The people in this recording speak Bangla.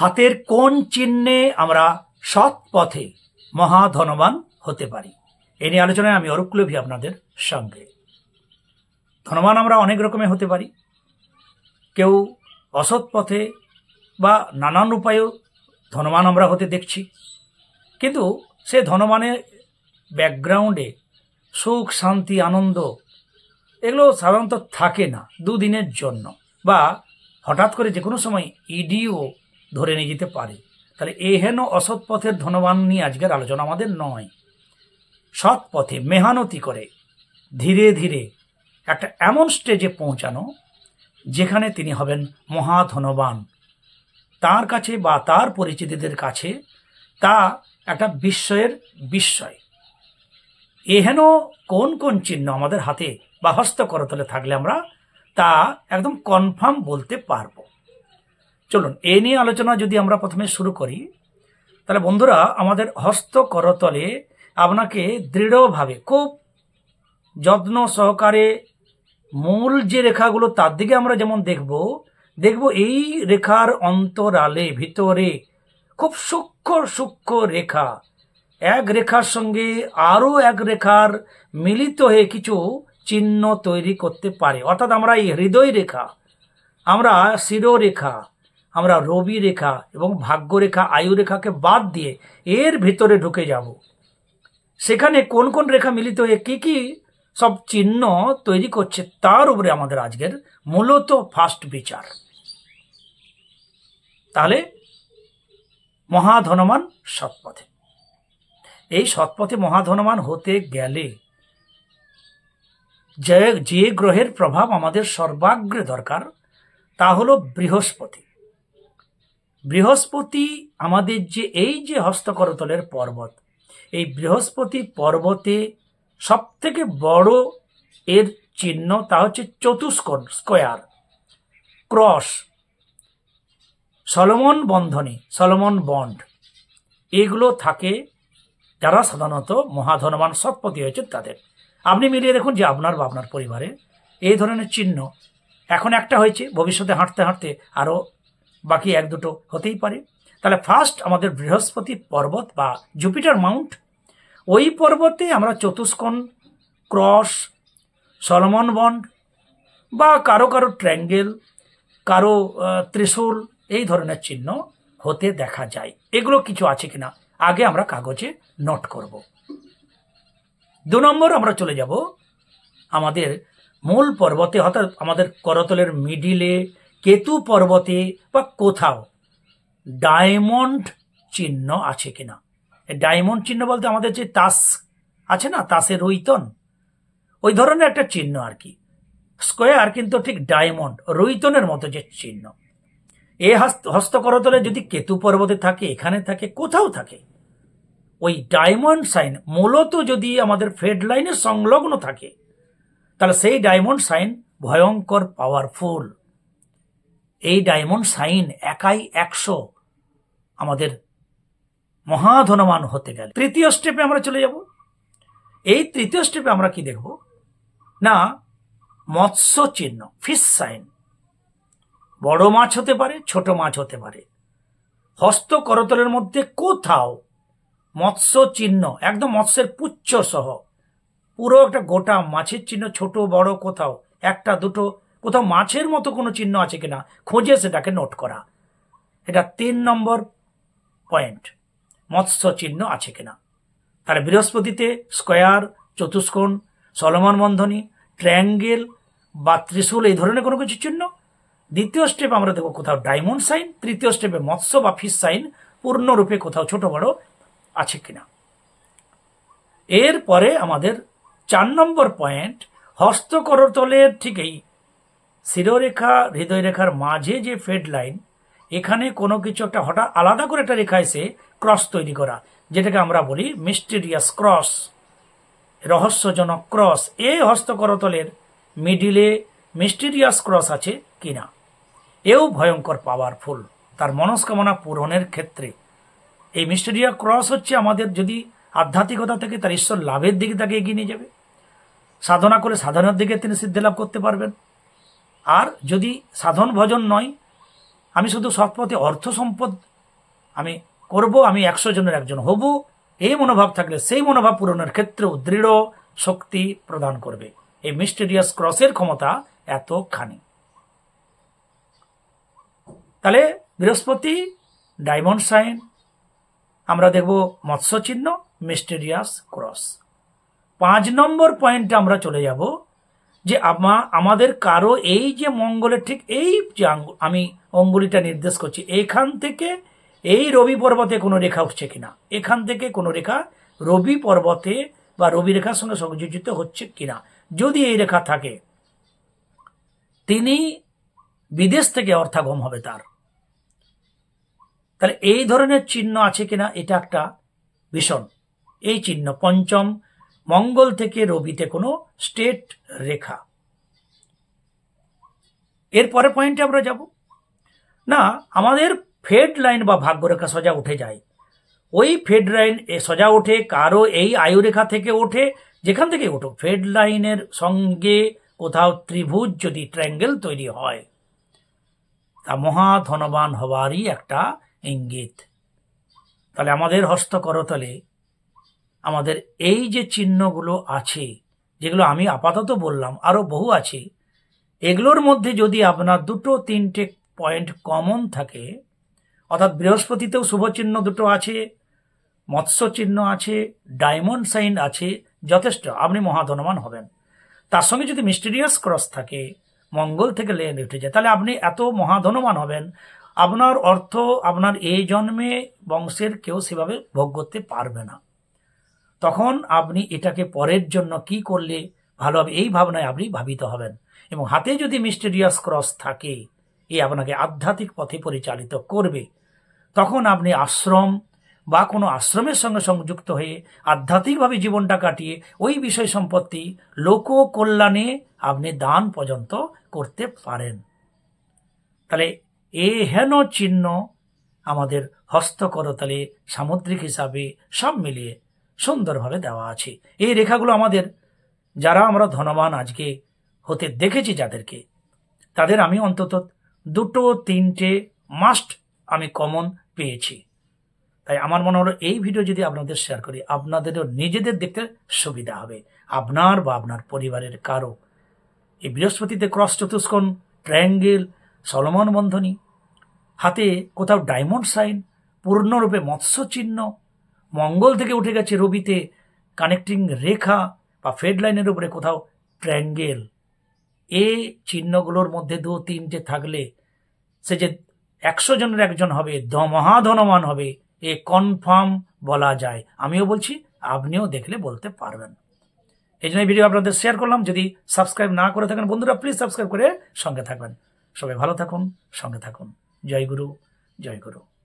হাতের কোন চিহ্নে আমরা সৎ পথে মহাধনবান হতে পারি এ নিয়ে আলোচনায় আমি অরুপলভি আপনাদের সঙ্গে ধনবান আমরা অনেক রকমে হতে পারি কেউ অসৎ পথে বা নানান উপায়েও ধনবান আমরা হতে দেখছি কিন্তু সে ধনবানের ব্যাকগ্রাউন্ডে সুখ শান্তি আনন্দ এগুলো সাধারণত থাকে না দুদিনের জন্য বা হঠাৎ করে যে কোনো সময় ইডিও ধরে নিয়ে যেতে পারে তাহলে এহেন অসৎ পথের ধনবান নিয়ে আজকের আলোচনা আমাদের নয় সৎ পথে মেহানতি করে ধীরে ধীরে একটা এমন স্টেজে পৌঁছানো যেখানে তিনি হবেন মহা ধনবান তার কাছে বা তার পরিচিতিদের কাছে তা একটা বিস্ময়ের বিস্ময় এহেন কোন কোন চিহ্ন আমাদের হাতে বা হস্তকরতলে থাকলে আমরা তা একদম কনফার্ম বলতে পারবো চলুন এ নিয়ে আলোচনা যদি আমরা প্রথমে শুরু করি তাহলে বন্ধুরা আমাদের হস্ত করতলে আপনাকে দৃঢ়ভাবে খুব যত্ন সহকারে মূল যে রেখাগুলো তার দিকে আমরা যেমন দেখব দেখব এই রেখার অন্তরালে ভিতরে খুব সূক্ষ্ম সূক্ষ্ম রেখা এক রেখার সঙ্গে আরও এক রেখার মিলিত হয়ে কিছু চিহ্ন তৈরি করতে পারে অর্থাৎ আমরা এই হৃদয় রেখা আমরা শিরোরেখা আমরা রবি রেখা এবং ভাগ্যরেখা আয়ু রেখাকে বাদ দিয়ে এর ভেতরে ঢুকে যাব সেখানে কোন কোন রেখা মিলিত হয়ে কি কি সব চিহ্ন তৈরি করছে তার উপরে আমাদের আজকের মূলত ফার্স্ট বিচার তাহলে মহাধনমান সৎপথে এই সৎপথে মহাধনমান হতে গেলে যে যে গ্রহের প্রভাব আমাদের সর্বাগ্রে দরকার তা হলো বৃহস্পতি বৃহস্পতি আমাদের যে এই যে হস্তকরতলের পর্বত এই বৃহস্পতি পর্বতে সব থেকে বড় এর চিহ্ন তা হচ্ছে চতুষ্কোণ স্কোয়ার ক্রস সলমন বন্ধনী সলমন বন্ড এগুলো থাকে যারা সাধারণত মহাধনবান সৎপতি হয়েছে তাদের আপনি মিলিয়ে দেখুন যে আপনার বা আপনার পরিবারে এই ধরনের চিহ্ন এখন একটা হয়েছে ভবিষ্যতে হাঁটতে হাঁটতে আরও বাকি এক দুটো হতেই পারে তাহলে ফার্স্ট আমাদের বৃহস্পতি পর্বত বা জুপিটার মাউন্ট ওই পর্বতে আমরা চতুষ্কোণ ক্রস সলমন বন্ড বা কারো কারো ট্র্যাঙ্গেল কারো ত্রিশূল এই ধরনের চিহ্ন হতে দেখা যায় এগুলো কিছু আছে কিনা আগে আমরা কাগজে নোট করব দু নম্বর আমরা চলে যাব আমাদের মূল পর্বতে অর্থাৎ আমাদের করতলের মিডিলে কেতু পর্বতে বা কোথাও ডায়মন্ড চিহ্ন আছে কিনা ডায়মন্ড চিহ্ন বলতে আমাদের যে তাস আছে না তাসের রৈতন ওই ধরনের একটা চিহ্ন আর কি স্কোয়ার কিন্তু ঠিক ডায়মন্ড রৈতনের মতো যে চিহ্ন এ হস্ত হস্তকরতলে যদি কেতু পর্বতে থাকে এখানে থাকে কোথাও থাকে ওই ডায়মন্ড সাইন মূলত যদি আমাদের ফেড লাইনে সংলগ্ন থাকে তাহলে সেই ডায়মন্ড সাইন ভয়ঙ্কর পাওয়ারফুল এই ডায়মন্ড সাইন একাই একশো আমাদের মহাধনমান হতে গেলে তৃতীয় স্টেপে আমরা চলে যাব এই তৃতীয় স্টেপে আমরা কি দেখব না মৎস্য চিহ্ন ফিস সাইন বড় মাছ হতে পারে ছোট মাছ হতে পারে হস্ত করতলের মধ্যে কোথাও মৎস্য চিহ্ন একদম মৎস্যের পুচ্ছ সহ পুরো একটা গোটা মাছের চিহ্ন ছোট বড় কোথাও একটা দুটো কোথাও মাছের মতো কোনো চিহ্ন আছে কিনা খোঁজে সেটাকে নোট করা এটা তিন নম্বর পয়েন্ট মৎস্য চিহ্ন আছে কিনা তার বৃহস্পতিতে স্কোয়ার চতুষ্কোণ সলমান বন্ধনী ট্রায়াঙ্গেল বা ত্রিশূল এই ধরনের কোনো কিছু চিহ্ন দ্বিতীয় স্টেপ আমরা দেখব কোথাও ডায়মন্ড সাইন তৃতীয় স্টেপে মৎস্য বা ফিস সাইন পূর্ণরূপে কোথাও ছোট বড় আছে কিনা এরপরে আমাদের চার নম্বর পয়েন্ট হস্তকরতলের থেকেই শিরোরেখা হৃদয়রেখার মাঝে যে ফেড লাইন এখানে কোনো কিছু একটা হঠাৎ আলাদা করে একটা রেখা এসে ক্রস তৈরি করা যেটাকে আমরা বলি মিস্টেরিয়াস ক্রস রহস্যজনক ক্রস এই হস্তকরতলের মিডিলে মিস্টেরিয়াস ক্রস আছে কিনা এও ভয়ঙ্কর পাওয়ারফুল তার মনস্কামনা পূরণের ক্ষেত্রে এই মিস্টেরিয়া ক্রস হচ্ছে আমাদের যদি আধ্যাত্মিকতা থেকে তার ঈশ্বর লাভের দিকে তাকে এগিয়ে নিয়ে যাবে সাধনা করে সাধনার দিকে তিনি সিদ্ধি লাভ করতে পারবেন আর যদি সাধন ভজন নয় আমি শুধু সৎপথে অর্থ সম্পদ আমি করব আমি একশো জনের একজন হব এই মনোভাব থাকলে সেই মনোভাব পূরণের ক্ষেত্রেও দৃঢ় শক্তি প্রদান করবে এই মিস্টেরিয়াস ক্রসের ক্ষমতা এতখানি তাহলে বৃহস্পতি ডায়মন্ড সাইন আমরা দেখব মৎস্য চিহ্ন মিস্টেরিয়াস ক্রস পাঁচ নম্বর পয়েন্টে আমরা চলে যাব যে আমা আমাদের কারো এই যে মঙ্গলের ঠিক এই যে আমি অঙ্গুলিটা নির্দেশ করছি এখান থেকে এই রবি পর্বতে কোনো রেখা উঠছে কিনা এখান থেকে কোনো রেখা রবি পর্বতে বা রবি রেখার সঙ্গে সংযোজিত হচ্ছে কিনা যদি এই রেখা থাকে তিনি বিদেশ থেকে অর্থাগম হবে তার তাহলে এই ধরনের চিহ্ন আছে কিনা এটা একটা ভীষণ এই চিহ্ন পঞ্চম মঙ্গল থেকে রবিতে কোনো স্টেট রেখা এর পরের পয়েন্টে আমরা যাব না আমাদের ফেড লাইন বা ভাগ্যরেখা সজা উঠে যায় ওই ফেড লাইন সজা ওঠে কারো এই আয়ুরেখা থেকে ওঠে যেখান থেকে ওঠো ফেড লাইনের সঙ্গে কোথাও ত্রিভুজ যদি ট্র্যাঙ্গেল তৈরি হয় তা মহা ধনবান হওয়ারই একটা ইঙ্গিত তাহলে আমাদের হস্তকরতলে আমাদের এই যে চিহ্নগুলো আছে যেগুলো আমি আপাতত বললাম আরও বহু আছে এগুলোর মধ্যে যদি আপনার দুটো তিনটে পয়েন্ট কমন থাকে অর্থাৎ বৃহস্পতিতেও শুভচিহ্ন দুটো আছে মৎস্য চিহ্ন আছে ডায়মন্ড সাইন আছে যথেষ্ট আপনি মহাধনমান হবেন তার সঙ্গে যদি মিস্টেরিয়াস ক্রস থাকে মঙ্গল থেকে লেন উঠে যায় তাহলে আপনি এত মহাধনমান হবেন আপনার অর্থ আপনার এই জন্মে বংশের কেউ সেভাবে ভোগ করতে পারবে না তখন আপনি এটাকে পরের জন্য কি করলে ভালো হবে এই ভাবনায় আপনি ভাবিত হবেন এবং হাতে যদি মিস্টেরিয়াস ক্রস থাকে এ আপনাকে আধ্যাত্মিক পথে পরিচালিত করবে তখন আপনি আশ্রম বা কোনো আশ্রমের সঙ্গে সংযুক্ত হয়ে আধ্যাত্মিকভাবে জীবনটা কাটিয়ে ওই বিষয় সম্পত্তি লোক কল্যাণে আপনি দান পর্যন্ত করতে পারেন তাহলে এ হেন চিহ্ন আমাদের হস্তকরতালে সামুদ্রিক হিসাবে সব মিলিয়ে সুন্দরভাবে দেওয়া আছে এই রেখাগুলো আমাদের যারা আমরা ধনবান আজকে হতে দেখেছি যাদেরকে তাদের আমি অন্তত দুটো তিনটে মাস্ট আমি কমন পেয়েছি তাই আমার মনে হলো এই ভিডিও যদি আপনাদের শেয়ার করি আপনাদেরও নিজেদের দেখতে সুবিধা হবে আপনার বা আপনার পরিবারের কারো এই বৃহস্পতিতে ক্রস চতুষ্কোণ ট্রায়াঙ্গেল সলমন বন্ধনী হাতে কোথাও ডায়মন্ড সাইন পূর্ণরূপে মৎস্য চিহ্ন মঙ্গল থেকে উঠে গেছে রবিতে কানেক্টিং রেখা বা ফেড লাইনের উপরে কোথাও ট্র্যাঙ্গেল এ চিহ্নগুলোর মধ্যে দু তিনটে থাকলে সে যে একশো জনের একজন হবে মহাধনমান হবে এ কনফার্ম বলা যায় আমিও বলছি আপনিও দেখলে বলতে পারবেন এই জন্য ভিডিও আপনাদের শেয়ার করলাম যদি সাবস্ক্রাইব না করে থাকেন বন্ধুরা প্লিজ সাবস্ক্রাইব করে সঙ্গে থাকবেন সবাই ভালো থাকুন সঙ্গে থাকুন জয় গুরু জয় গুরু